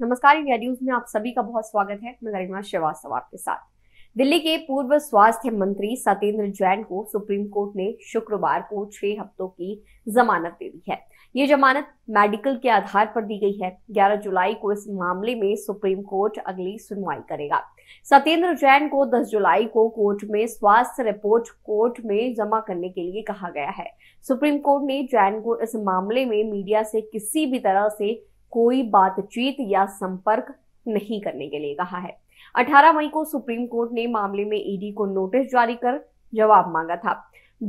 नमस्कार India news में आप सभी का बहुत स्वागत है मैं गरिमा श्रीवास्तव आपके साथ दिल्ली के पूर्व स्वास्थ्य मंत्री सत्येंद्र जैन को सुप्रीम कोर्ट ने शुक्रवार को छह हफ्तों की जमानत दे दी है ये जमानत मेडिकल के आधार पर दी गई है 11 जुलाई को इस मामले में सुप्रीम कोर्ट अगली सुनवाई करेगा सत्येंद्र जैन को 10 जुलाई को कोर्ट में स्वास्थ्य रिपोर्ट कोर्ट में जमा करने के लिए कहा गया है सुप्रीम कोर्ट ने जैन को इस मामले में मीडिया से किसी भी तरह से कोई बातचीत या संपर्क नहीं करने के लिए कहा है 18 मई को सुप्रीम कोर्ट ने मामले में ईडी e को नोटिस जारी कर जवाब मांगा था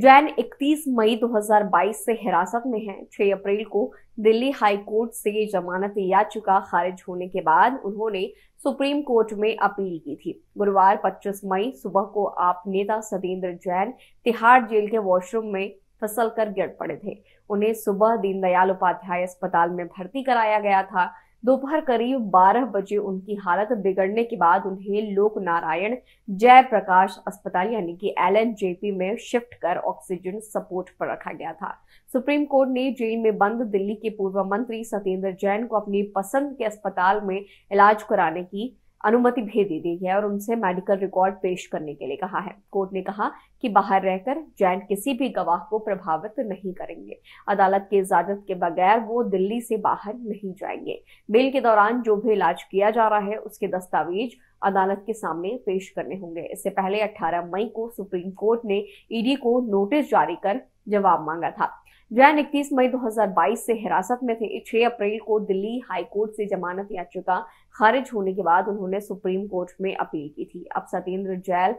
जैन 31 मई 2022 से हिरासत में है 6 अप्रैल को दिल्ली हाई कोर्ट से जमानत याचिका खारिज होने के बाद उन्होंने सुप्रीम कोर्ट में अपील की थी गुरुवार 25 मई सुबह को आप नेता सतेंद्र जैन तिहाड़ जेल के वॉशरूम में फसल कर गिर पड़े थे उन्हें सुबह दीनदयाल उपाध्याय अस्पताल में भर्ती कराया गया था दोपहर करीब 12 बजे उनकी हालत बिगड़ने के बाद उन्हें लोक नारायण जयप्रकाश अस्पताल यानी कि एल एन जेपी में शिफ्ट कर ऑक्सीजन सपोर्ट पर रखा गया था सुप्रीम कोर्ट ने जेल में बंद दिल्ली के पूर्व मंत्री सत्येंद्र जैन को अपनी पसंद के अस्पताल में इलाज कराने की अनुमति भेज दी गई है और उनसे मेडिकल रिकॉर्ड पेश करने के लिए कहा है कोर्ट ने कहा कि बाहर रहकर जैन किसी भी गवाह को प्रभावित नहीं करेंगे अदालत की इजाजत के बगैर वो दिल्ली से बाहर नहीं जाएंगे बेल के दौरान जो भी इलाज किया जा रहा है उसके दस्तावेज अदालत के सामने पेश करने होंगे इससे पहले 18 मई को सुप्रीम कोर्ट ने ईडी e को नोटिस जारी कर जवाब मांगा था जैन 31 मई 2022 से हिरासत में थे 6 अप्रैल को दिल्ली हाई कोर्ट से जमानत याचिका खारिज होने के बाद उन्होंने सुप्रीम कोर्ट में अपील की थी अब सत्येंद्र जैल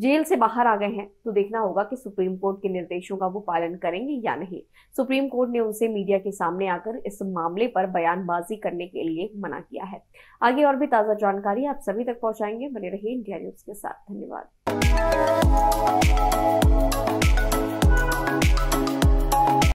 जेल से बाहर आ गए हैं तो देखना होगा कि सुप्रीम कोर्ट के निर्देशों का वो पालन करेंगे या नहीं सुप्रीम कोर्ट ने उनसे मीडिया के सामने आकर इस मामले पर बयानबाजी करने के लिए मना किया है आगे और भी ताज़ा जानकारी आप सभी तक पहुंचाएंगे बने रहिए इंडिया न्यूज के साथ धन्यवाद